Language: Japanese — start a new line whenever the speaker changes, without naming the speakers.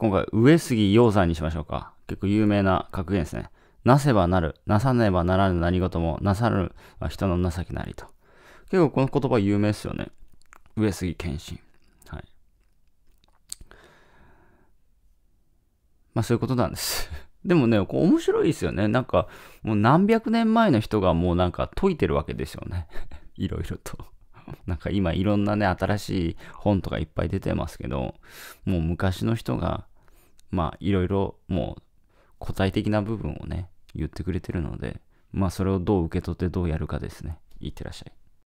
今回、上杉鷹山にしましょうか。結構有名な格言ですね。なせばなる、なさねばならぬ何事も、なさる人の情けなりと。結構この言葉有名ですよね。上杉謙信。はい。まあそういうことなんです でもね、こう面白いですよね。なんか、もう何百年前の人がもうなんか解いてるわけですよね。いろいろとなんか今いろんなね、新しい本とかいっぱい出てますけど、もう昔の人が、まあいろいろもう個体的な部分をね、言ってくれてるので、まあそれをどう受け取ってどうやるかですね。いってらっしゃい。